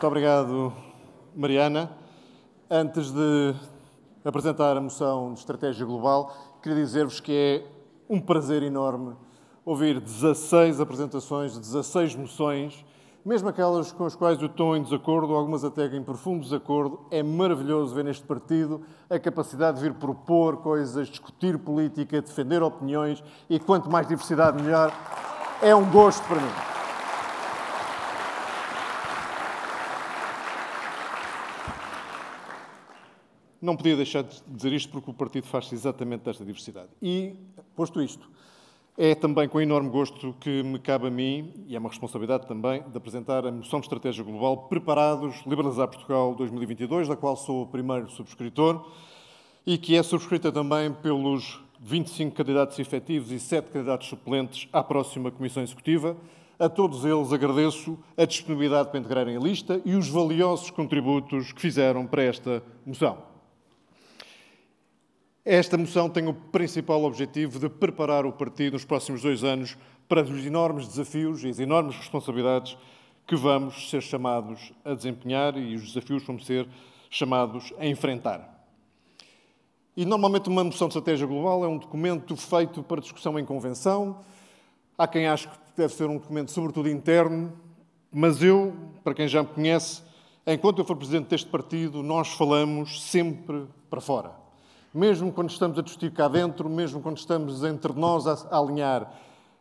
Muito obrigado, Mariana. Antes de apresentar a moção de estratégia global, queria dizer-vos que é um prazer enorme ouvir 16 apresentações, 16 moções, mesmo aquelas com as quais eu estou em desacordo, algumas até em profundo desacordo. É maravilhoso ver neste partido a capacidade de vir propor coisas, discutir política, defender opiniões e quanto mais diversidade, melhor. É um gosto para mim. Não podia deixar de dizer isto porque o partido faz-se exatamente desta diversidade. E, posto isto, é também com enorme gosto que me cabe a mim, e é uma responsabilidade também, de apresentar a Moção de Estratégia Global Preparados Liberalizar Portugal 2022, da qual sou o primeiro subscritor, e que é subscrita também pelos 25 candidatos efetivos e 7 candidatos suplentes à próxima Comissão Executiva. A todos eles agradeço a disponibilidade para integrarem a lista e os valiosos contributos que fizeram para esta moção. Esta moção tem o principal objetivo de preparar o partido nos próximos dois anos para os enormes desafios e as enormes responsabilidades que vamos ser chamados a desempenhar e os desafios que vamos ser chamados a enfrentar. E normalmente uma moção de estratégia global é um documento feito para discussão em convenção. Há quem ache que deve ser um documento sobretudo interno, mas eu, para quem já me conhece, enquanto eu for presidente deste partido, nós falamos sempre para fora mesmo quando estamos a discutir cá dentro, mesmo quando estamos entre nós a alinhar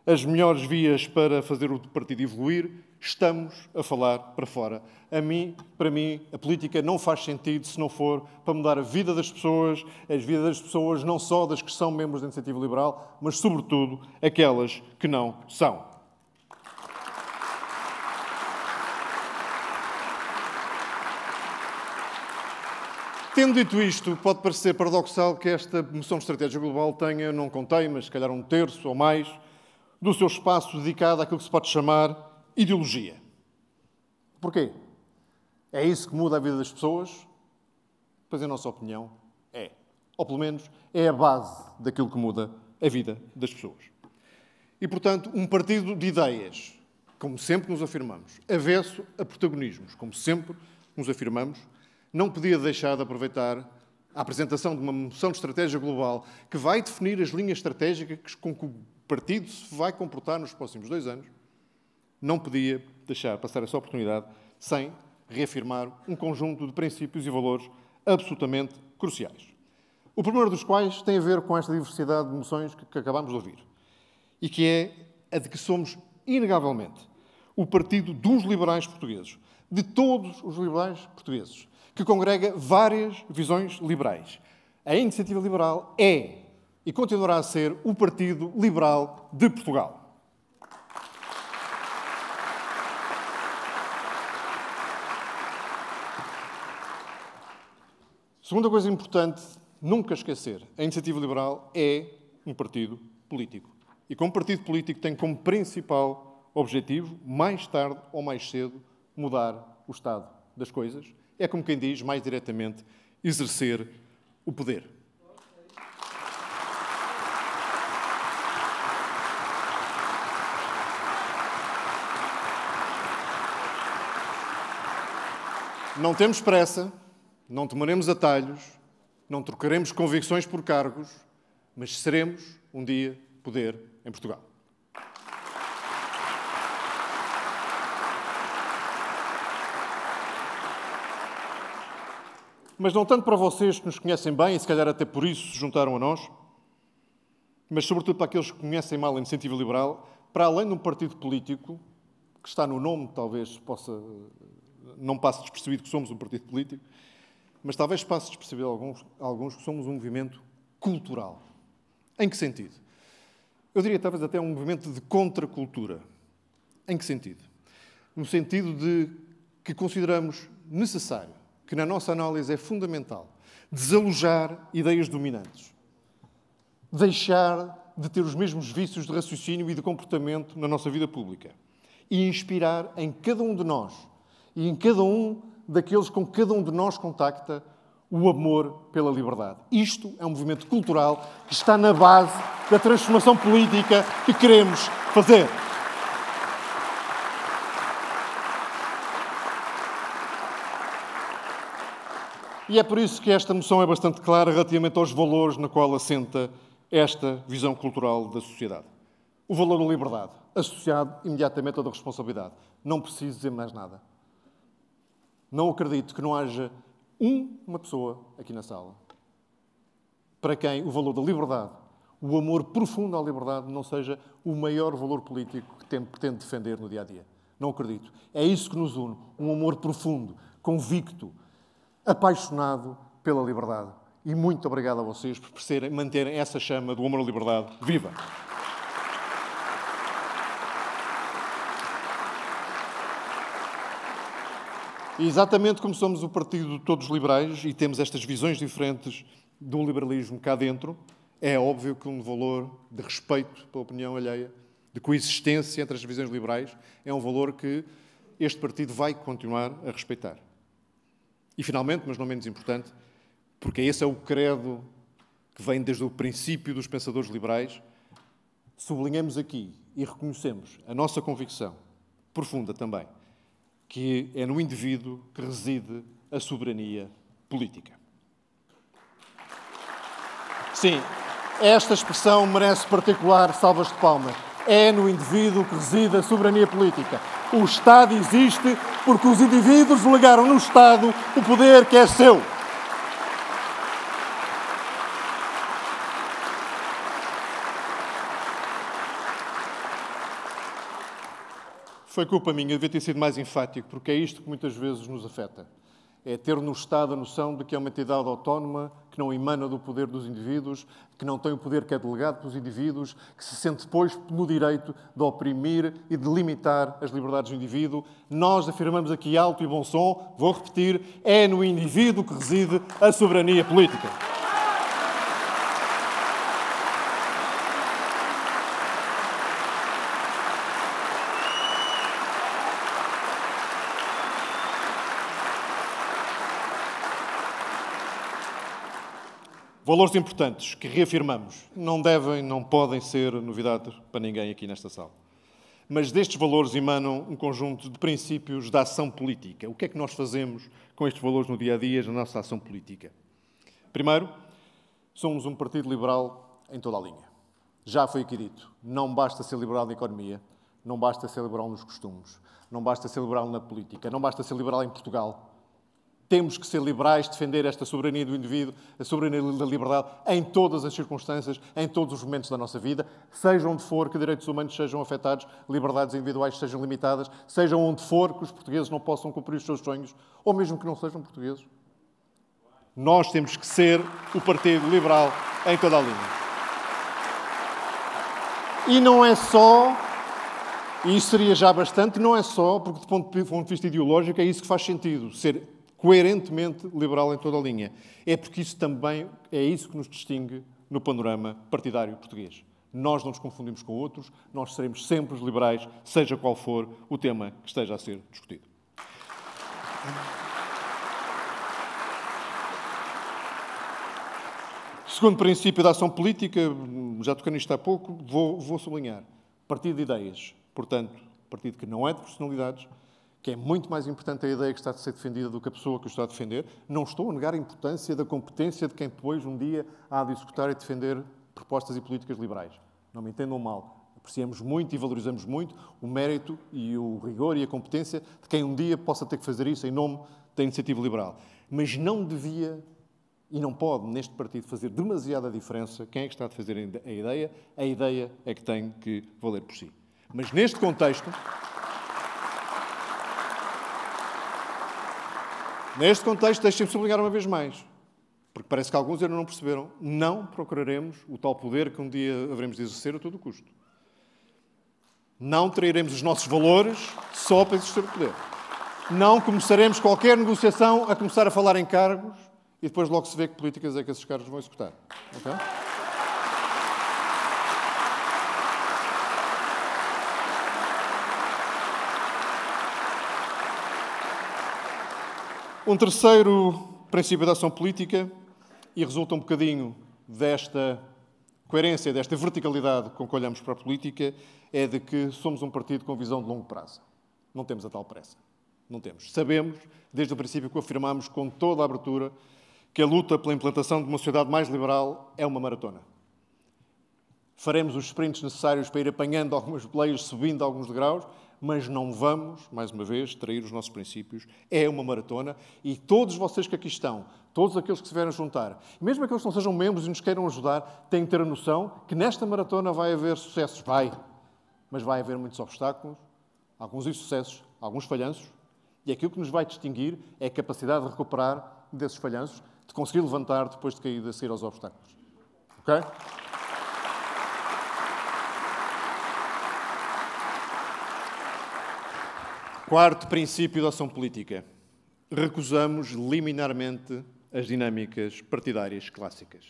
as melhores vias para fazer o partido evoluir, estamos a falar para fora. A mim, para mim, a política não faz sentido se não for para mudar a vida das pessoas, as vidas das pessoas, não só das que são membros da iniciativa liberal, mas sobretudo aquelas que não são. Tendo dito isto, pode parecer paradoxal que esta moção de estratégia global tenha, não contei, mas se calhar um terço ou mais, do seu espaço dedicado àquilo que se pode chamar ideologia. Porquê? É isso que muda a vida das pessoas? Pois, em nossa opinião, é. Ou pelo menos é a base daquilo que muda a vida das pessoas. E, portanto, um partido de ideias, como sempre nos afirmamos, avesso a protagonismos, como sempre nos afirmamos, não podia deixar de aproveitar a apresentação de uma moção de estratégia global que vai definir as linhas estratégicas com que o partido se vai comportar nos próximos dois anos, não podia deixar passar essa oportunidade sem reafirmar um conjunto de princípios e valores absolutamente cruciais. O primeiro dos quais tem a ver com esta diversidade de moções que, acabámos acabamos de ouvir e que é a de que somos, inegavelmente, o partido dos liberais portugueses, de todos os liberais portugueses, que congrega várias visões liberais. A Iniciativa Liberal é e continuará a ser o Partido Liberal de Portugal. Segunda coisa importante, nunca esquecer: a Iniciativa Liberal é um partido político. E como partido político, tem como principal objetivo, mais tarde ou mais cedo, mudar o estado das coisas é, como quem diz, mais diretamente, exercer o poder. Não temos pressa, não tomaremos atalhos, não trocaremos convicções por cargos, mas seremos um dia poder em Portugal. mas não tanto para vocês que nos conhecem bem, e se calhar até por isso se juntaram a nós, mas sobretudo para aqueles que conhecem mal a iniciativa liberal, para além de um partido político, que está no nome, talvez possa não passe despercebido que somos um partido político, mas talvez passe despercebido a alguns, a alguns que somos um movimento cultural. Em que sentido? Eu diria talvez até um movimento de contracultura. Em que sentido? No sentido de que consideramos necessário que na nossa análise é fundamental. Desalojar ideias dominantes. Deixar de ter os mesmos vícios de raciocínio e de comportamento na nossa vida pública. E inspirar em cada um de nós e em cada um daqueles com cada um de nós contacta o amor pela liberdade. Isto é um movimento cultural que está na base da transformação política que queremos fazer. E é por isso que esta moção é bastante clara relativamente aos valores na qual assenta esta visão cultural da sociedade. O valor da liberdade, associado imediatamente à da responsabilidade. Não preciso dizer mais nada. Não acredito que não haja uma pessoa aqui na sala para quem o valor da liberdade, o amor profundo à liberdade, não seja o maior valor político que tem, pretende defender no dia a dia. Não acredito. É isso que nos une. Um amor profundo, convicto, apaixonado pela liberdade. E muito obrigado a vocês por perceberem, manterem essa chama do amor à liberdade viva. Exatamente como somos o partido de todos liberais e temos estas visões diferentes do liberalismo cá dentro, é óbvio que um valor de respeito pela opinião alheia, de coexistência entre as visões liberais, é um valor que este partido vai continuar a respeitar. E finalmente, mas não menos importante, porque esse é o credo que vem desde o princípio dos pensadores liberais, sublinhamos aqui e reconhecemos a nossa convicção, profunda também, que é no indivíduo que reside a soberania política. Sim, esta expressão merece particular salvas de palmas. É no indivíduo que reside a soberania política. O Estado existe porque os indivíduos legaram no Estado o poder que é seu. Foi culpa minha, devia ter sido mais enfático, porque é isto que muitas vezes nos afeta é ter no Estado a noção de que é uma entidade autónoma, que não emana do poder dos indivíduos, que não tem o poder que é delegado pelos indivíduos, que se sente, depois no direito de oprimir e de limitar as liberdades do indivíduo. Nós afirmamos aqui alto e bom som, vou repetir, é no indivíduo que reside a soberania política. Valores importantes que reafirmamos não devem, não podem ser novidade para ninguém aqui nesta sala. Mas destes valores emanam um conjunto de princípios da ação política. O que é que nós fazemos com estes valores no dia a dia, na nossa ação política? Primeiro, somos um partido liberal em toda a linha. Já foi aqui dito, não basta ser liberal na economia, não basta ser liberal nos costumes, não basta ser liberal na política, não basta ser liberal em Portugal, temos que ser liberais, defender esta soberania do indivíduo, a soberania da liberdade, em todas as circunstâncias, em todos os momentos da nossa vida, seja onde for que direitos humanos sejam afetados, liberdades individuais sejam limitadas, seja onde for que os portugueses não possam cumprir os seus sonhos, ou mesmo que não sejam portugueses. Nós temos que ser o Partido Liberal em toda a linha. E não é só e isso seria já bastante, não é só, porque do ponto de vista ideológico é isso que faz sentido, ser coerentemente liberal em toda a linha. É porque isso também é isso que nos distingue no panorama partidário português. Nós não nos confundimos com outros, nós seremos sempre liberais, seja qual for o tema que esteja a ser discutido. Segundo princípio da ação política, já toquei nisto há pouco, vou, vou sublinhar. Partido de ideias, portanto, partido que não é de personalidades, que é muito mais importante a ideia que está a ser defendida do que a pessoa que o está a defender. Não estou a negar a importância da competência de quem depois um dia há de executar e defender propostas e políticas liberais. Não me entendam mal. Apreciamos muito e valorizamos muito o mérito e o rigor e a competência de quem um dia possa ter que fazer isso em nome da iniciativa liberal. Mas não devia e não pode, neste partido, fazer demasiada diferença quem é que está a fazer a ideia. A ideia é que tem que valer por si. Mas neste contexto. Neste contexto, deixem-me sublinhar uma vez mais, porque parece que alguns ainda não perceberam, não procuraremos o tal poder que um dia haveremos de exercer a todo custo. Não trairemos os nossos valores só para exercer o poder. Não começaremos qualquer negociação a começar a falar em cargos e depois logo se vê que políticas é que esses cargos vão executar. Okay? Um terceiro princípio da ação política, e resulta um bocadinho desta coerência, desta verticalidade com que olhamos para a política, é de que somos um partido com visão de longo prazo. Não temos a tal pressa. Não temos. Sabemos, desde o princípio que afirmamos com toda a abertura, que a luta pela implantação de uma sociedade mais liberal é uma maratona. Faremos os sprints necessários para ir apanhando algumas leis, subindo alguns degraus, mas não vamos, mais uma vez, trair os nossos princípios. É uma maratona e todos vocês que aqui estão, todos aqueles que se vierem juntar, mesmo aqueles que não sejam membros e nos queiram ajudar, têm que ter a noção que nesta maratona vai haver sucessos. Vai! Mas vai haver muitos obstáculos, alguns insucessos, alguns falhanços. E aquilo que nos vai distinguir é a capacidade de recuperar desses falhanços, de conseguir levantar depois de cair, de aos obstáculos. Ok? Quarto princípio da ação política: recusamos liminarmente as dinâmicas partidárias clássicas.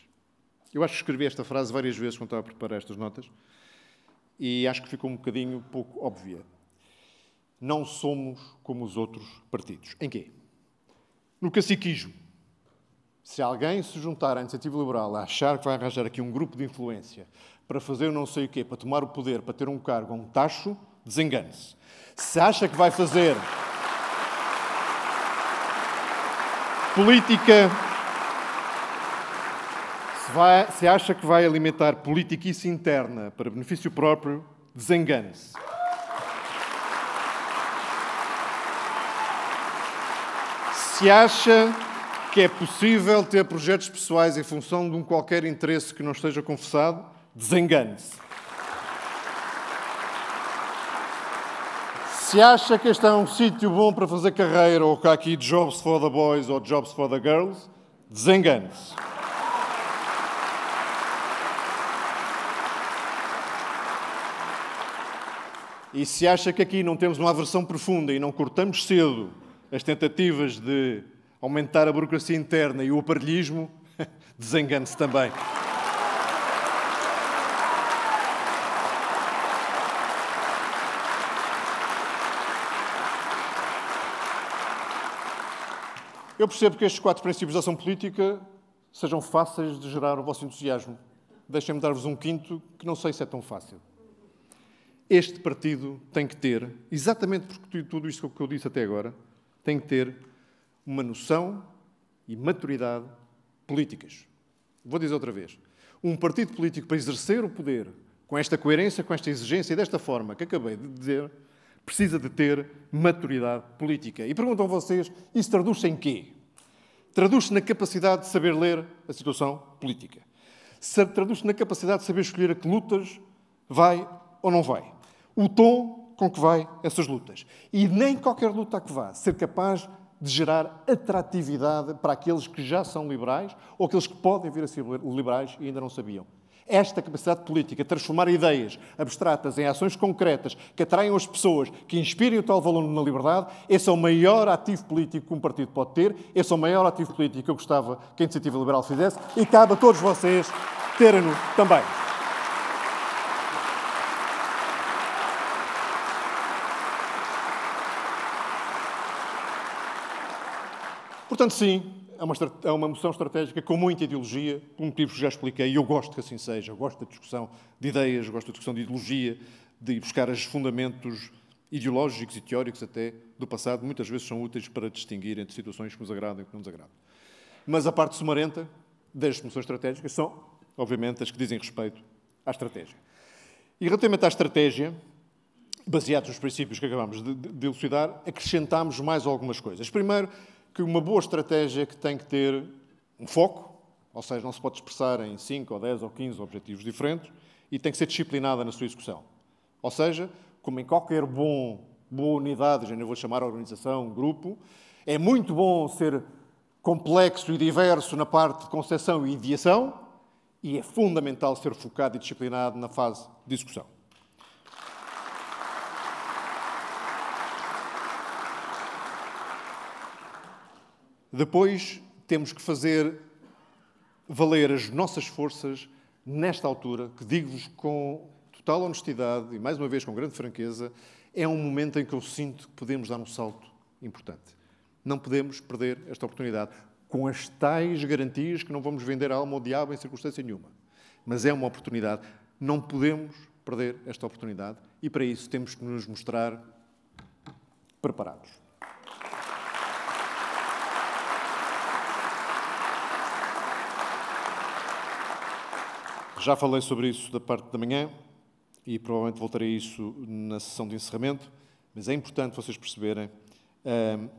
Eu acho que escrevi esta frase várias vezes quando estava a preparar estas notas e acho que ficou um bocadinho pouco óbvia. Não somos como os outros partidos. Em quê? No caciquismo. Se alguém se juntar à iniciativa liberal a achar que vai arranjar aqui um grupo de influência para fazer não sei o quê, para tomar o poder, para ter um cargo, um tacho, Desengane-se. Se acha que vai fazer política. Se, vai, se acha que vai alimentar politiquice interna para benefício próprio, desengane-se. Se acha que é possível ter projetos pessoais em função de um qualquer interesse que não esteja confessado, desengane-se. Se acha que este é um sítio bom para fazer carreira ou que há aqui jobs for the boys ou jobs for the girls, desengane-se. E se acha que aqui não temos uma aversão profunda e não cortamos cedo as tentativas de aumentar a burocracia interna e o aparelhismo, desengane-se também. Eu percebo que estes quatro princípios de ação política sejam fáceis de gerar o vosso entusiasmo. Deixem-me dar-vos um quinto que não sei se é tão fácil. Este partido tem que ter, exatamente por tudo isto que eu disse até agora, tem que ter uma noção e maturidade políticas. Vou dizer outra vez. Um partido político para exercer o poder com esta coerência, com esta exigência e desta forma que acabei de dizer, precisa de ter maturidade política. E perguntam vocês, isso traduz-se em quê? Traduz-se na capacidade de saber ler a situação política. Traduz-se na capacidade de saber escolher a que lutas vai ou não vai. O tom com que vai essas lutas. E nem qualquer luta a que vá, ser capaz de gerar atratividade para aqueles que já são liberais ou aqueles que podem vir a ser liberais e ainda não sabiam. Esta capacidade política, transformar ideias abstratas em ações concretas que atraiam as pessoas, que inspirem o tal valor na liberdade, esse é o maior ativo político que um partido pode ter, esse é o maior ativo político que eu gostava que a Iniciativa Liberal fizesse e cabe a todos vocês terem-no também. Portanto, sim, é uma, é uma moção estratégica com muita ideologia, por motivos que já expliquei, e eu gosto que assim seja, eu gosto da discussão de ideias, gosto da discussão de ideologia, de buscar os fundamentos ideológicos e teóricos até do passado, muitas vezes são úteis para distinguir entre situações que nos agradam e que não nos agradam. Mas a parte sumarenta das moções estratégicas são, obviamente, as que dizem respeito à estratégia. E relativamente à estratégia, baseados nos princípios que acabámos de, de, de elucidar, acrescentámos mais algumas coisas. Primeiro, que uma boa estratégia que tem que ter um foco, ou seja, não se pode expressar em 5 ou 10 ou 15 objetivos diferentes e tem que ser disciplinada na sua execução. Ou seja, como em qualquer bom, boa unidade, já não vou chamar organização, grupo, é muito bom ser complexo e diverso na parte de concepção e ideação e é fundamental ser focado e disciplinado na fase de execução. Depois temos que fazer valer as nossas forças nesta altura, que digo-vos com total honestidade e mais uma vez com grande franqueza, é um momento em que eu sinto que podemos dar um salto importante. Não podemos perder esta oportunidade com as tais garantias que não vamos vender a alma ao diabo em circunstância nenhuma. Mas é uma oportunidade. Não podemos perder esta oportunidade e para isso temos que nos mostrar preparados. Já falei sobre isso da parte da manhã e provavelmente voltarei a isso na sessão de encerramento, mas é importante vocês perceberem hum,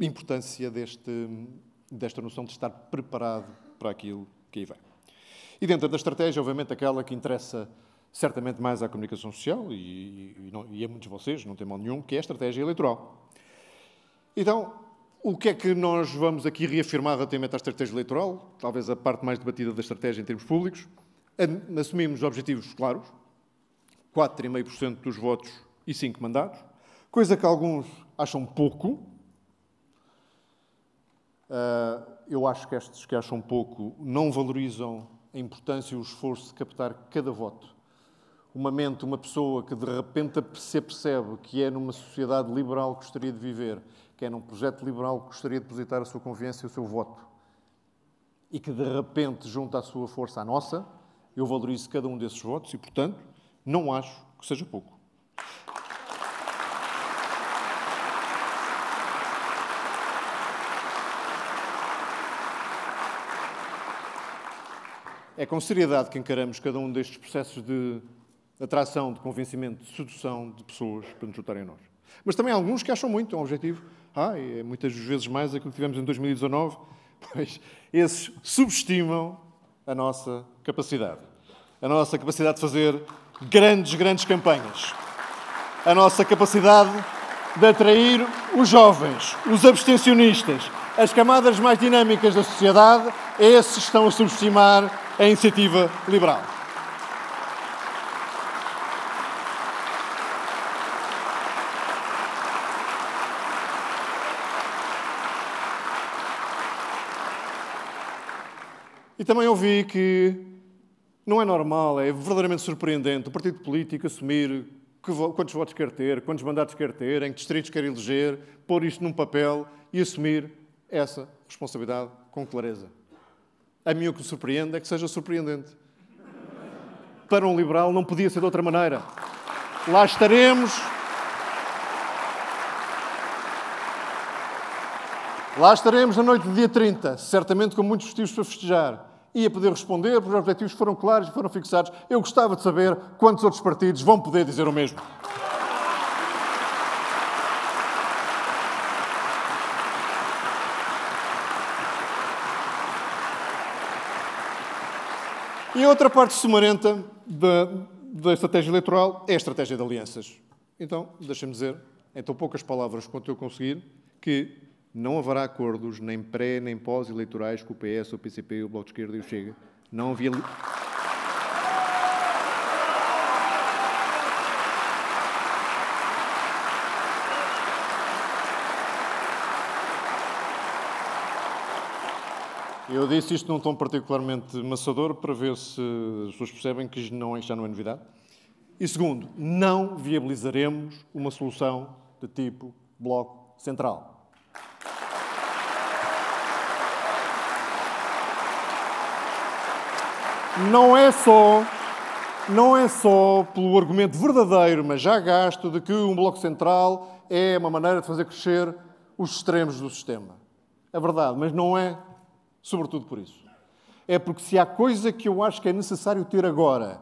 a importância deste, desta noção de estar preparado para aquilo que aí vem. E dentro da estratégia, obviamente, aquela que interessa certamente mais à comunicação social e, e, não, e a muitos de vocês, não tem mal nenhum, que é a estratégia eleitoral. Então, o que é que nós vamos aqui reafirmar relativamente à estratégia eleitoral? Talvez a parte mais debatida da estratégia em termos públicos assumimos objetivos claros, 4,5% dos votos e 5 mandados, coisa que alguns acham pouco. Ah, eu acho que estes que acham pouco não valorizam a importância e o esforço de captar cada voto. Uma mente, uma pessoa que de repente se percebe que é numa sociedade liberal que gostaria de viver, que é num projeto liberal que gostaria de depositar a sua confiança e o seu voto, e que de repente junta a sua força à nossa, eu valorizo cada um desses votos e, portanto, não acho que seja pouco. É com seriedade que encaramos cada um destes processos de atração, de convencimento, de sedução de pessoas para nos juntarem a nós. Mas também há alguns que acham muito, é um objetivo, ah, é muitas vezes mais aquilo que tivemos em 2019, pois esses subestimam a nossa capacidade a nossa capacidade de fazer grandes, grandes campanhas, a nossa capacidade de atrair os jovens, os abstencionistas, as camadas mais dinâmicas da sociedade, esses estão a subestimar a iniciativa liberal. E também ouvi que não é normal, é verdadeiramente surpreendente o partido político assumir quantos votos quer ter, quantos mandatos quer ter, em que distritos quer eleger, pôr isto num papel e assumir essa responsabilidade com clareza. A mim o que me surpreende é que seja surpreendente. Para um liberal não podia ser de outra maneira. Lá estaremos. Lá estaremos na noite do dia 30, certamente com muitos festivos para festejar ia poder responder, porque os objetivos foram claros e foram fixados. Eu gostava de saber quantos outros partidos vão poder dizer o mesmo. E outra parte sumarenta da, da estratégia eleitoral é a estratégia de alianças. Então, deixem-me dizer, em tão poucas palavras quanto eu conseguir, que não haverá acordos nem pré nem pós-eleitorais com o PS, o PCP, o Bloco de Esquerda e o Chega. Não havia. Eu disse isto num tom particularmente maçador para ver se as pessoas percebem que não, é, já não é novidade. E segundo, não viabilizaremos uma solução de tipo Bloco Central. Não é só, não é só pelo argumento verdadeiro, mas já gasto, de que um bloco central é uma maneira de fazer crescer os extremos do sistema. É verdade, mas não é sobretudo por isso. É porque se há coisa que eu acho que é necessário ter agora,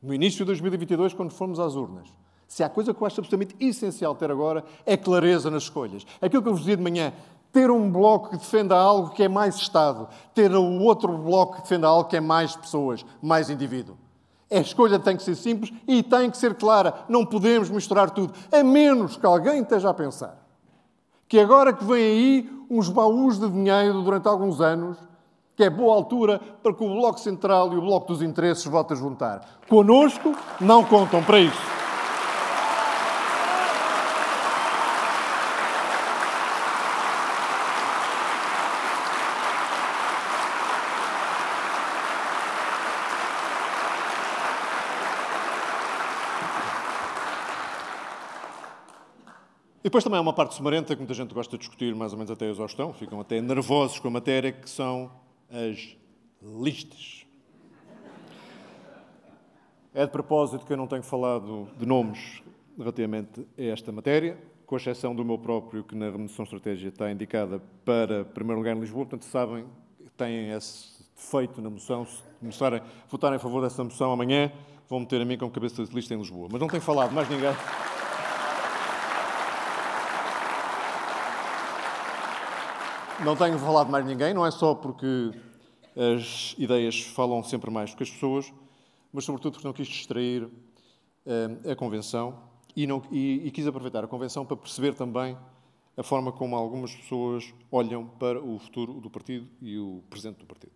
no início de 2022, quando formos às urnas, se há coisa que eu acho absolutamente essencial ter agora, é clareza nas escolhas. Aquilo que eu vos dizia de manhã, ter um bloco que defenda algo que é mais Estado, ter o outro bloco que defenda algo que é mais pessoas, mais indivíduo. A escolha tem que ser simples e tem que ser clara. Não podemos misturar tudo, a menos que alguém esteja a pensar que agora que vem aí uns baús de dinheiro durante alguns anos, que é boa altura para que o Bloco Central e o Bloco dos Interesses voltem a juntar. Conosco não contam para isso. depois também há uma parte sumarenta que muita gente gosta de discutir, mais ou menos até a exaustão, ficam até nervosos com a matéria, que são as listas. É de propósito que eu não tenho falado de nomes relativamente a esta matéria, com exceção do meu próprio, que na remissão estratégica está indicada para primeiro lugar em Lisboa, portanto sabem que têm esse defeito na moção, se começarem a votar em favor dessa moção amanhã, vão meter a mim como cabeça de lista em Lisboa. Mas não tenho falado mais ninguém. Não tenho falado mais ninguém, não é só porque as ideias falam sempre mais do que as pessoas, mas sobretudo porque não quis distrair uh, a convenção e, não, e, e quis aproveitar a convenção para perceber também a forma como algumas pessoas olham para o futuro do partido e o presente do partido.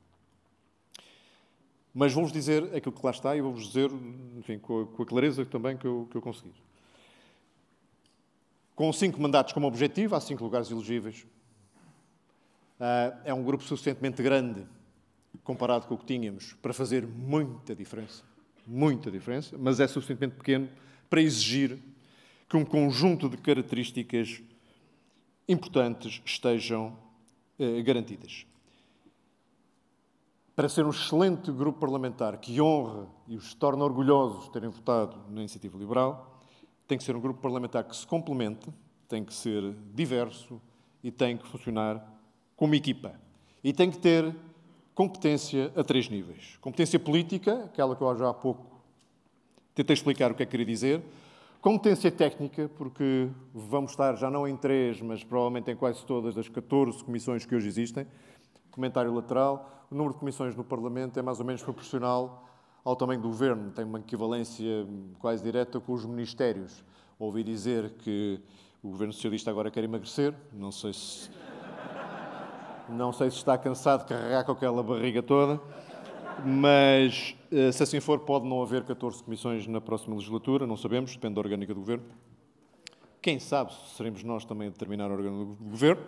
Mas vou-vos dizer aquilo que lá está e vou-vos dizer, enfim, com a, com a, clareza também que eu, que eu Com cinco mandatos como objetivo, há cinco lugares elegíveis ah, é um grupo suficientemente grande, comparado com o que tínhamos, para fazer muita diferença. Muita diferença, mas é suficientemente pequeno para exigir que um conjunto de características importantes estejam eh, garantidas. Para ser um excelente grupo parlamentar que honra e os torna orgulhosos de terem votado na Iniciativa Liberal, tem que ser um grupo parlamentar que se complemente, tem que ser diverso e tem que funcionar como equipa. E tem que ter competência a três níveis. Competência política, aquela que eu já há pouco tentei explicar o que é que queria dizer. Competência técnica, porque vamos estar já não em três, mas provavelmente em quase todas as 14 comissões que hoje existem. Comentário lateral. O número de comissões no Parlamento é mais ou menos proporcional ao tamanho do governo, tem uma equivalência quase direta com os ministérios. Ouvi dizer que o governo socialista agora quer emagrecer, não sei se não sei se está cansado de carregar com aquela barriga toda, mas eh, se assim for, pode não haver 14 comissões na próxima legislatura, não sabemos, depende da orgânica do governo. Quem sabe se seremos nós também a determinar a orgânica do governo.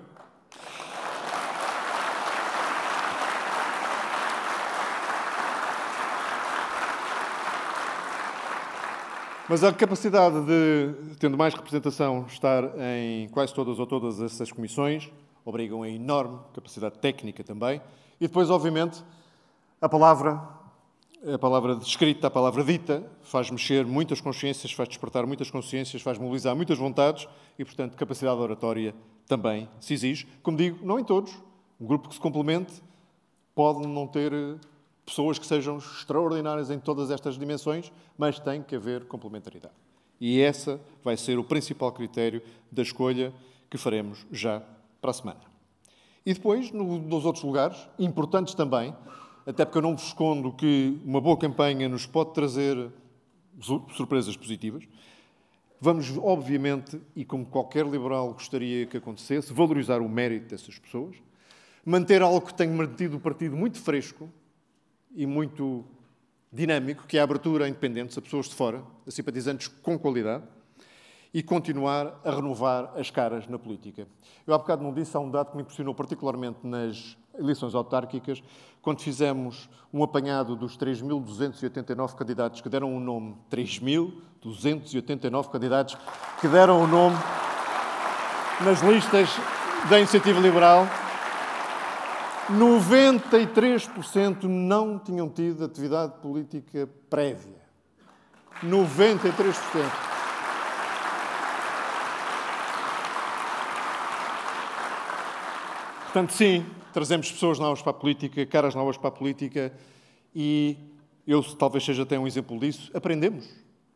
Mas a capacidade de, tendo mais representação, estar em quase todas ou todas essas comissões obrigam a enorme capacidade técnica também. E depois, obviamente, a palavra, a palavra descrita, a palavra dita, faz mexer muitas consciências, faz despertar muitas consciências, faz mobilizar muitas vontades e, portanto, capacidade oratória também se exige. Como digo, não em todos. Um grupo que se complemente pode não ter eh, pessoas que sejam extraordinárias em todas estas dimensões, mas tem que haver complementaridade. E essa vai ser o principal critério da escolha que faremos já para a semana. E depois, no, nos outros lugares, importantes também, até porque eu não vos escondo que uma boa campanha nos pode trazer surpresas positivas. Vamos, obviamente, e como qualquer liberal gostaria que acontecesse, valorizar o mérito dessas pessoas, manter algo que tem mantido o partido muito fresco e muito dinâmico, que é a abertura a independentes, a pessoas de fora, a simpatizantes com qualidade e continuar a renovar as caras na política. Eu há bocado não disse, há um dado que me impressionou particularmente nas eleições autárquicas, quando fizemos um apanhado dos 3.289 candidatos que deram o um nome, 3.289 candidatos que deram o um nome nas listas da Iniciativa Liberal, 93% não tinham tido atividade política prévia. 93%. Portanto, sim, trazemos pessoas novas para a política, caras novas para a política e eu talvez seja até um exemplo disso. Aprendemos,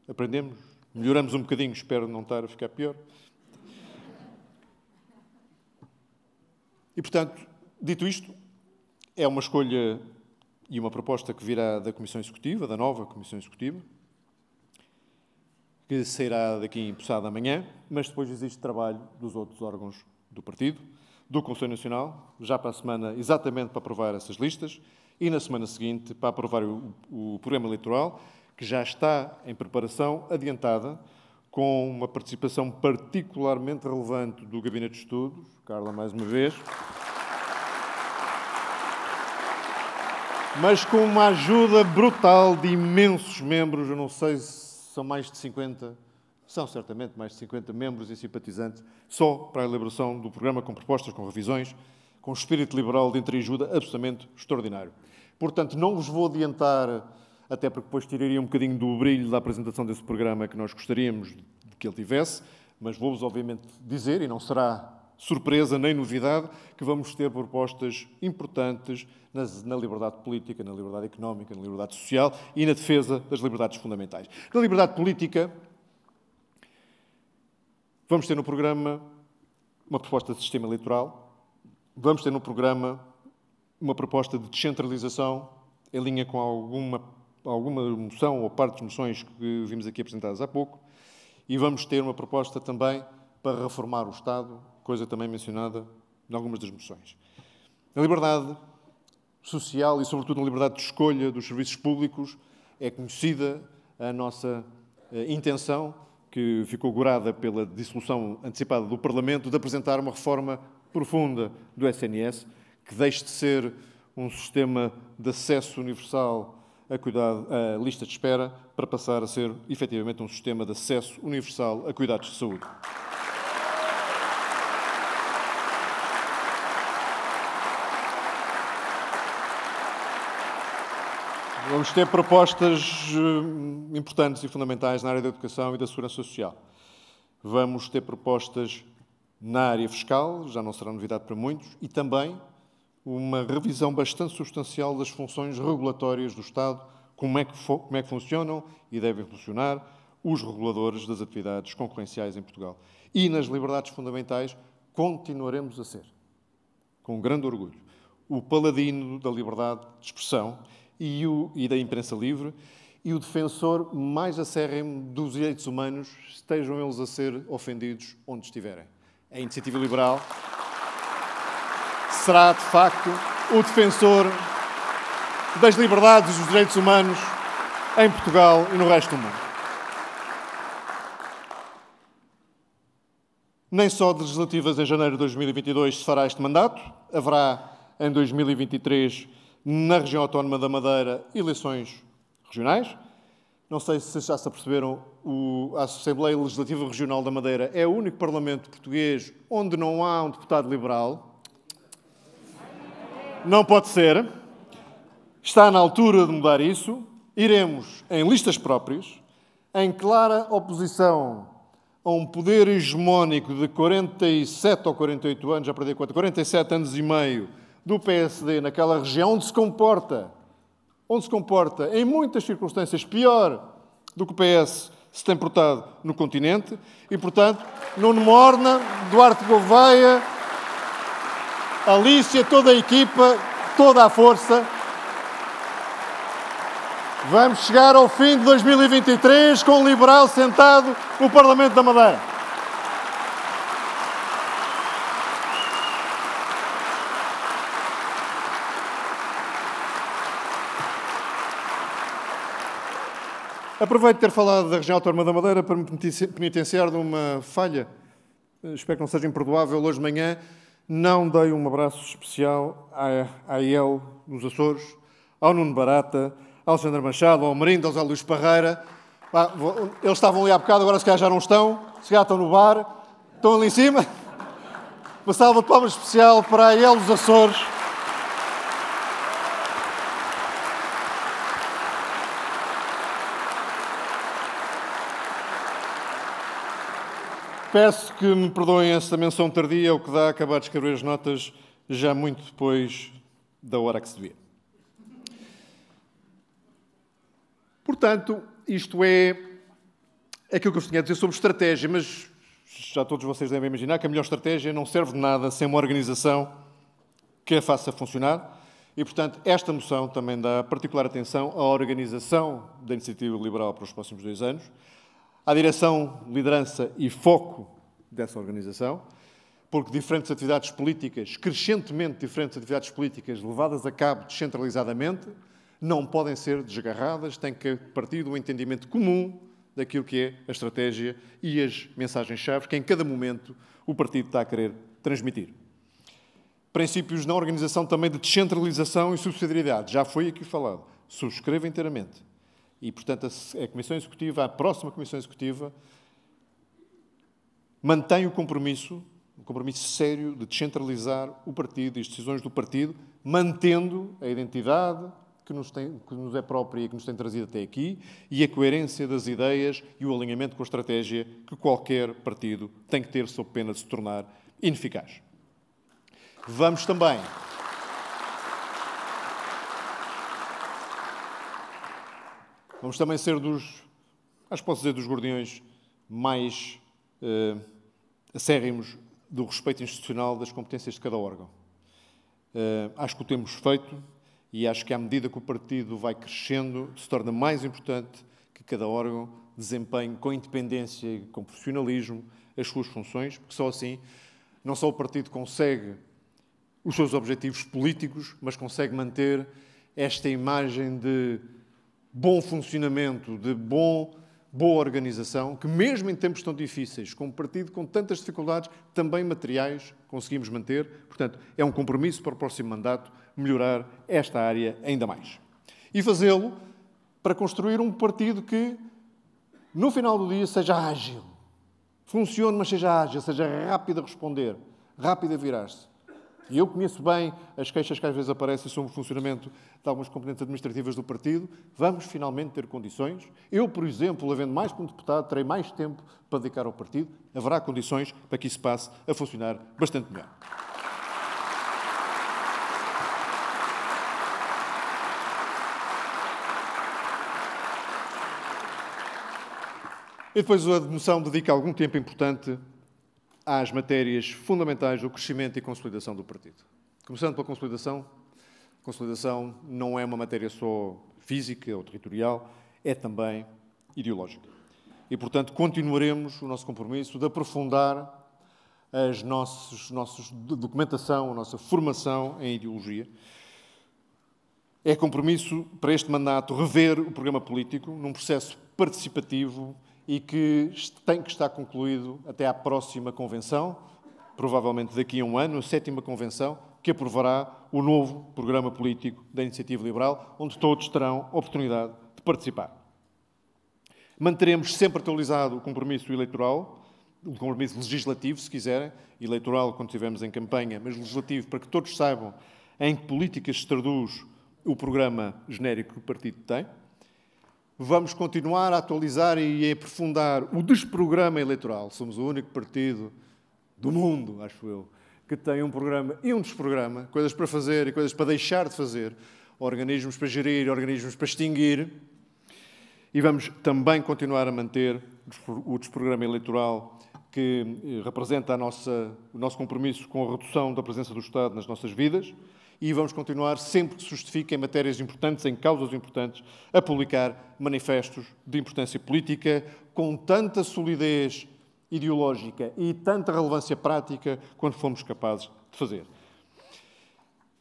aprendemos, melhoramos um bocadinho, espero não estar a ficar pior. E, portanto, dito isto, é uma escolha e uma proposta que virá da Comissão Executiva, da nova Comissão Executiva, que sairá daqui Poçada amanhã, mas depois existe trabalho dos outros órgãos do partido do Conselho Nacional, já para a semana, exatamente para aprovar essas listas, e na semana seguinte para aprovar o, o programa eleitoral, que já está em preparação adiantada, com uma participação particularmente relevante do Gabinete de Estudos, Carla, mais uma vez. Mas com uma ajuda brutal de imensos membros, eu não sei se são mais de 50 são certamente mais de 50 membros e simpatizantes, só para a elaboração do programa com propostas, com revisões, com espírito liberal de entreajuda absolutamente extraordinário. Portanto, não vos vou adiantar, até porque depois tiraria um bocadinho do brilho da apresentação desse programa que nós gostaríamos que ele tivesse, mas vou-vos obviamente dizer, e não será surpresa nem novidade, que vamos ter propostas importantes na liberdade política, na liberdade económica, na liberdade social e na defesa das liberdades fundamentais. Na liberdade política, Vamos ter no programa uma proposta de sistema eleitoral, vamos ter no programa uma proposta de descentralização, em linha com alguma, alguma moção ou parte de moções que vimos aqui apresentadas há pouco, e vamos ter uma proposta também para reformar o Estado, coisa também mencionada em algumas das moções. A liberdade social e, sobretudo, a liberdade de escolha dos serviços públicos é conhecida a nossa eh, intenção que ficou gorada pela dissolução antecipada do Parlamento, de apresentar uma reforma profunda do SNS, que deixe de ser um sistema de acesso universal a, cuidado, a lista de espera, para passar a ser efetivamente um sistema de acesso universal a cuidados de saúde. Vamos ter propostas eh, importantes e fundamentais na área da educação e da segurança social. Vamos ter propostas na área fiscal, já não será novidade para muitos, e também uma revisão bastante substancial das funções regulatórias do Estado, como é que, como é que funcionam e devem funcionar os reguladores das atividades concorrenciais em Portugal. E nas liberdades fundamentais continuaremos a ser, com grande orgulho, o paladino da liberdade de expressão e, o, e da imprensa livre e o defensor mais acérrimo dos direitos humanos, estejam eles a ser ofendidos onde estiverem. A iniciativa liberal será, de facto, o defensor das liberdades e dos direitos humanos em Portugal e no resto do mundo. Nem só de legislativas em janeiro de 2022 se fará este mandato, haverá em 2023 na região autónoma da Madeira eleições regionais. Não sei se já se aperceberam, a Assembleia Legislativa Regional da Madeira é o único parlamento português onde não há um deputado liberal. Não pode ser. Está na altura de mudar isso. Iremos em listas próprias, em clara oposição a um poder hegemónico de 47 ou 48 anos, já perdi quanto, 47 anos e meio do PSD naquela região, onde se comporta, onde se comporta em muitas circunstâncias pior do que o PS se tem portado no continente e, portanto, Nuno Morna, Duarte Gouveia, Alícia, toda a equipa, toda a força. Vamos chegar ao fim de 2023 com o liberal sentado no Parlamento da Madeira. Aproveito de ter falado da região autónoma da Madeira para me penitenciar de uma falha. Eh, espero que não seja imperdoável. Hoje de manhã não dei um abraço especial à El nos Açores, ao Nuno Barata, ao Sandra Machado, ao Marindo, ao Zé Luís Parreira. Eles estavam ali há bocado, agora se calhar já não estão. Se calhar estão no bar. Estão ali em cima. Uma salva de palmas especial para a IEL dos Açores. Peço que me perdoem esta menção tardia, o que dá a acabar de escrever as notas já muito depois da hora que se devia. Portanto, isto é aquilo que eu vos tinha a dizer sobre estratégia, mas já todos vocês devem imaginar que a melhor estratégia não serve de nada sem uma organização que a faça funcionar. E, portanto, esta moção também dá particular atenção à organização da iniciativa liberal para os próximos dois anos à direção, liderança e foco dessa organização, porque diferentes atividades políticas, crescentemente diferentes atividades políticas levadas a cabo descentralizadamente, não podem ser desgarradas, têm que partir do entendimento comum daquilo que é a estratégia e as mensagens-chave que em cada momento o partido está a querer transmitir. Princípios na organização também de descentralização e subsidiariedade, já foi aqui falado, subscrevo inteiramente. E, portanto, a Comissão Executiva, a próxima Comissão Executiva, mantém o compromisso, um compromisso sério de descentralizar o partido e as decisões do partido, mantendo a identidade que nos, tem, que nos é própria e que nos tem trazido até aqui, e a coerência das ideias e o alinhamento com a estratégia que qualquer partido tem que ter sob pena de se tornar ineficaz. Vamos também. Vamos também ser dos, acho que posso dizer, dos gordiões mais eh, acérrimos do respeito institucional das competências de cada órgão. Eh, acho que o temos feito e acho que à medida que o partido vai crescendo, se torna mais importante que cada órgão desempenhe com independência e com profissionalismo as suas funções, porque só assim não só o partido consegue os seus objetivos políticos, mas consegue manter esta imagem de bom funcionamento, de bom, boa organização, que mesmo em tempos tão difíceis, com um partido com tantas dificuldades, também materiais, conseguimos manter. Portanto, é um compromisso para o próximo mandato melhorar esta área ainda mais. E fazê-lo para construir um partido que, no final do dia, seja ágil. Funcione, mas seja ágil, seja rápido a responder, rápido a virar-se e eu conheço bem as queixas que às vezes aparecem sobre o funcionamento de algumas componentes administrativas do partido. Vamos finalmente ter condições. Eu, por exemplo, havendo mais como deputado, terei mais tempo para dedicar ao partido. Haverá condições para que isso passe a funcionar bastante melhor. E depois a demoção dedica algum tempo importante às matérias fundamentais do crescimento e consolidação do partido. Começando pela consolidação, a consolidação não é uma matéria só física ou territorial, é também ideológica. E, portanto, continuaremos o nosso compromisso de aprofundar as nossas, nossas documentação, a nossa formação em ideologia. É compromisso para este mandato rever o programa político num processo participativo e que tem que estar concluído até à próxima convenção, provavelmente daqui a um ano, a sétima convenção, que aprovará o novo programa político da Iniciativa Liberal, onde todos terão oportunidade de participar. Manteremos sempre atualizado o compromisso eleitoral, o compromisso legislativo, se quiserem, eleitoral quando estivermos em campanha, mas legislativo para que todos saibam em que políticas se traduz o programa genérico que o partido tem. Vamos continuar a atualizar e a aprofundar o desprograma eleitoral. Somos o único partido do mundo, acho eu, que tem um programa e um desprograma, coisas para fazer e coisas para deixar de fazer, organismos para gerir, organismos para extinguir. E vamos também continuar a manter o desprograma eleitoral que eh, representa nossa, o nosso compromisso com a redução da presença do Estado nas nossas vidas e vamos continuar, sempre que se justifique em matérias importantes, em causas importantes, a publicar manifestos de importância política com tanta solidez ideológica e tanta relevância prática quanto fomos capazes de fazer.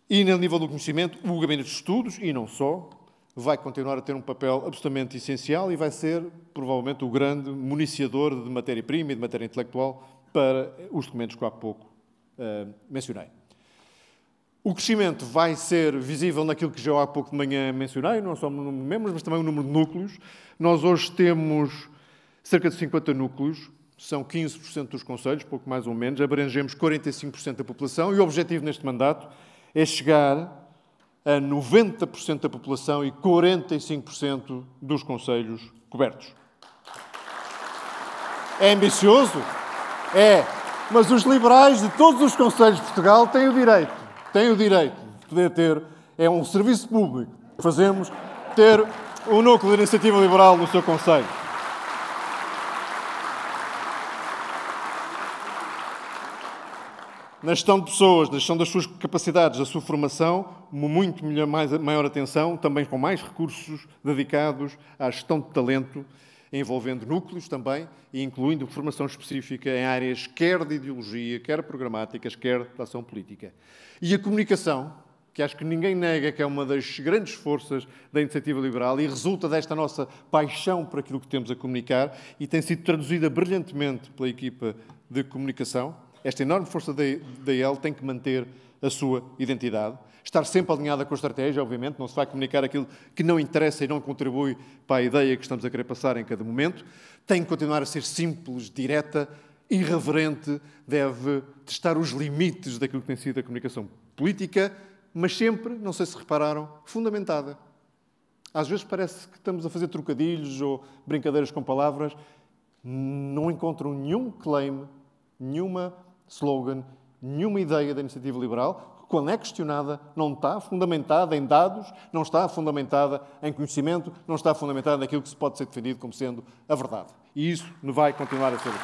E, no nível do conhecimento, o Gabinete de Estudos, e não só, vai continuar a ter um papel absolutamente essencial e vai ser, provavelmente, o grande municiador de matéria-prima e de matéria intelectual para os documentos que há pouco uh, mencionei. O crescimento vai ser visível naquilo que já há pouco de manhã mencionei, não só no número de membros, mas também no número de núcleos. Nós hoje temos cerca de 50 núcleos, são 15% dos conselhos, pouco mais ou menos, abrangemos 45% da população e o objetivo neste mandato é chegar a 90% da população e 45% dos conselhos cobertos. É ambicioso? É, mas os liberais de todos os conselhos de Portugal têm o direito tem o direito de poder ter, é um serviço público que fazemos, ter o núcleo de iniciativa liberal no seu Conselho. Na gestão de pessoas, na gestão das suas capacidades, da sua formação, muito melhor, mais, maior atenção, também com mais recursos dedicados à gestão de talento envolvendo núcleos também e incluindo formação específica em áreas quer de ideologia, quer programáticas, quer de ação política. E a comunicação, que acho que ninguém nega que é uma das grandes forças da iniciativa liberal e resulta desta nossa paixão por aquilo que temos a comunicar e tem sido traduzida brilhantemente pela equipa de comunicação. Esta enorme força da EL tem que manter a sua identidade estar sempre alinhada com a estratégia, obviamente, não se vai comunicar aquilo que não interessa e não contribui para a ideia que estamos a querer passar em cada momento. Tem que continuar a ser simples, direta, irreverente, deve testar os limites daquilo que tem sido a comunicação política, mas sempre, não sei se repararam, fundamentada. Às vezes parece que estamos a fazer trocadilhos ou brincadeiras com palavras. Não encontram nenhum claim, nenhuma slogan, nenhuma ideia da iniciativa liberal quando é questionada, não está fundamentada em dados, não está fundamentada em conhecimento, não está fundamentada naquilo que se pode ser defendido como sendo a verdade. E isso não vai continuar a ser caso.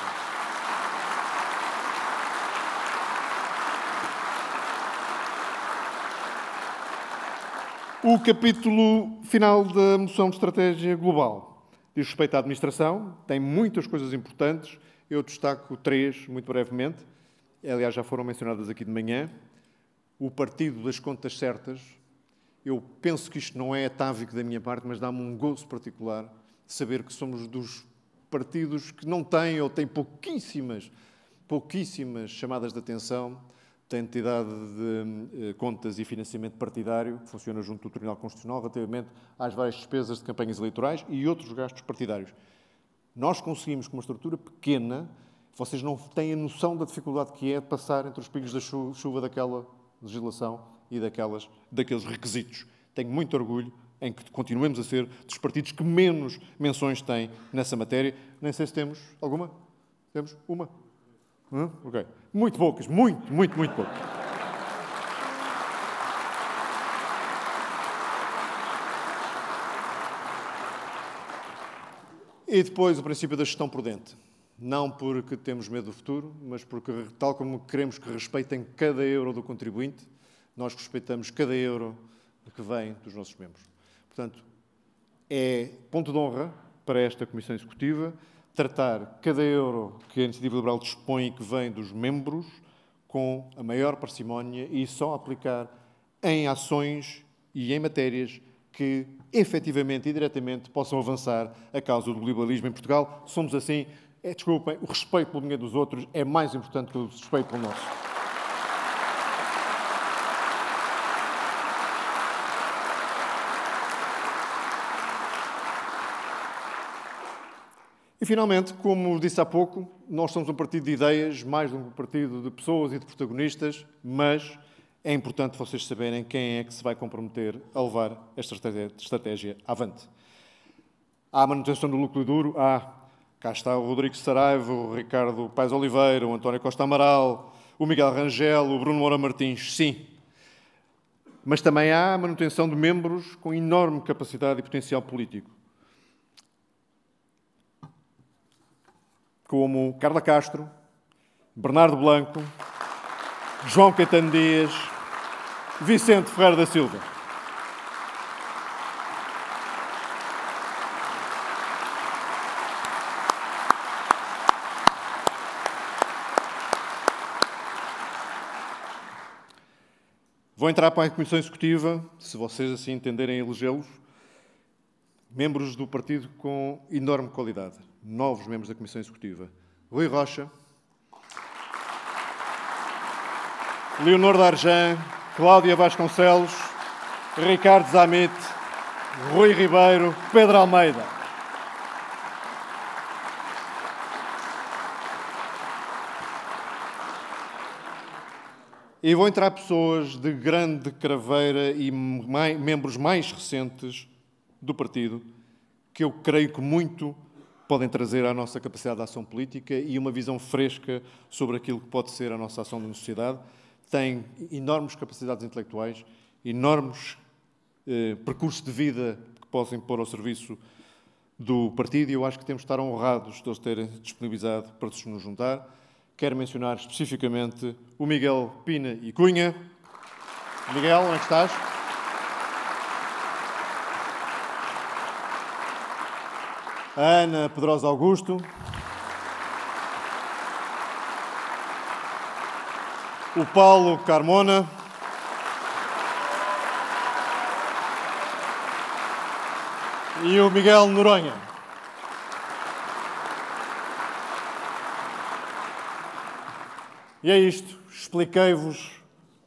O capítulo final da moção de estratégia global diz respeito à administração, tem muitas coisas importantes, eu destaco três muito brevemente, aliás já foram mencionadas aqui de manhã o partido das contas certas. Eu penso que isto não é atávico da minha parte, mas dá-me um gozo particular saber que somos dos partidos que não têm ou têm pouquíssimas, pouquíssimas chamadas de atenção da entidade de eh, contas e financiamento partidário, que funciona junto do Tribunal Constitucional, relativamente às várias despesas de campanhas eleitorais e outros gastos partidários. Nós conseguimos, com uma estrutura pequena, vocês não têm a noção da dificuldade que é passar entre os pingos da chuva daquela legislação e daquelas, daqueles requisitos. Tenho muito orgulho em que continuemos a ser dos partidos que menos menções têm nessa matéria. Nem sei se temos alguma. Temos uma? Hum? Ok. Muito poucas, muito, muito, muito poucas. E depois o princípio da gestão prudente não porque temos medo do futuro, mas porque, tal como queremos que respeitem cada euro do contribuinte, nós respeitamos cada euro que vem dos nossos membros. Portanto, é ponto de honra para esta Comissão Executiva tratar cada euro que a Iniciativa Liberal dispõe e que vem dos membros com a maior parcimónia e só aplicar em ações e em matérias que efetivamente e diretamente possam avançar a causa do liberalismo em Portugal. Somos assim é, desculpem, o respeito pelo dinheiro dos outros é mais importante que o respeito pelo nosso. E, finalmente, como disse há pouco, nós somos um partido de ideias, mais do que um partido de pessoas e de protagonistas, mas é importante vocês saberem quem é que se vai comprometer a levar esta estratégia avante. Há a manutenção do lucro duro, há Cá está o Rodrigo Saraiva, o Ricardo Paes Oliveira, o António Costa Amaral, o Miguel Rangel, o Bruno Moura Martins. Sim. Mas também há a manutenção de membros com enorme capacidade e potencial político. Como Carla Castro, Bernardo Blanco, João Caetano Dias, Vicente Ferreira da Silva. Vou entrar para a Comissão Executiva, se vocês assim entenderem elegê-los, membros do partido com enorme qualidade, novos membros da Comissão Executiva. Rui Rocha, Leonor Darjan, Cláudia Vasconcelos, Ricardo Zamit, Rui Ribeiro, Pedro Almeida. E vão entrar pessoas de grande craveira e mai, membros mais recentes do partido, que eu creio que muito podem trazer à nossa capacidade de ação política e uma visão fresca sobre aquilo que pode ser a nossa ação na sociedade. Têm enormes capacidades intelectuais, enormes eh, percursos de vida que podem pôr ao serviço do partido e eu acho que temos de estar honrados de eles terem disponibilizado para se nos juntar Quero mencionar especificamente o Miguel Pina e Cunha. Miguel, onde estás? A Ana Pedrosa Augusto. O Paulo Carmona. E o Miguel Noronha. E é isto. Expliquei-vos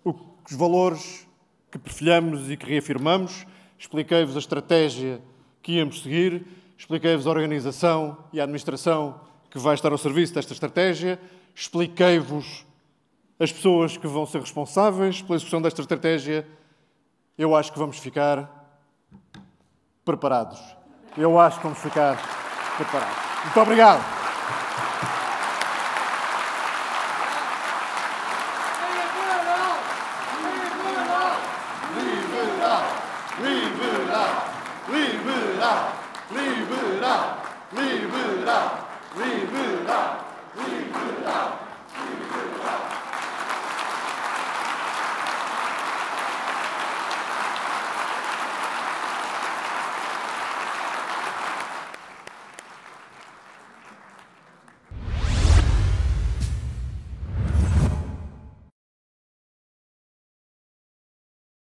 os valores que perfilhamos e que reafirmamos, expliquei-vos a estratégia que íamos seguir, expliquei-vos a organização e a administração que vai estar ao serviço desta estratégia, expliquei-vos as pessoas que vão ser responsáveis pela execução desta estratégia. Eu acho que vamos ficar preparados. Eu acho que vamos ficar preparados. Muito obrigado.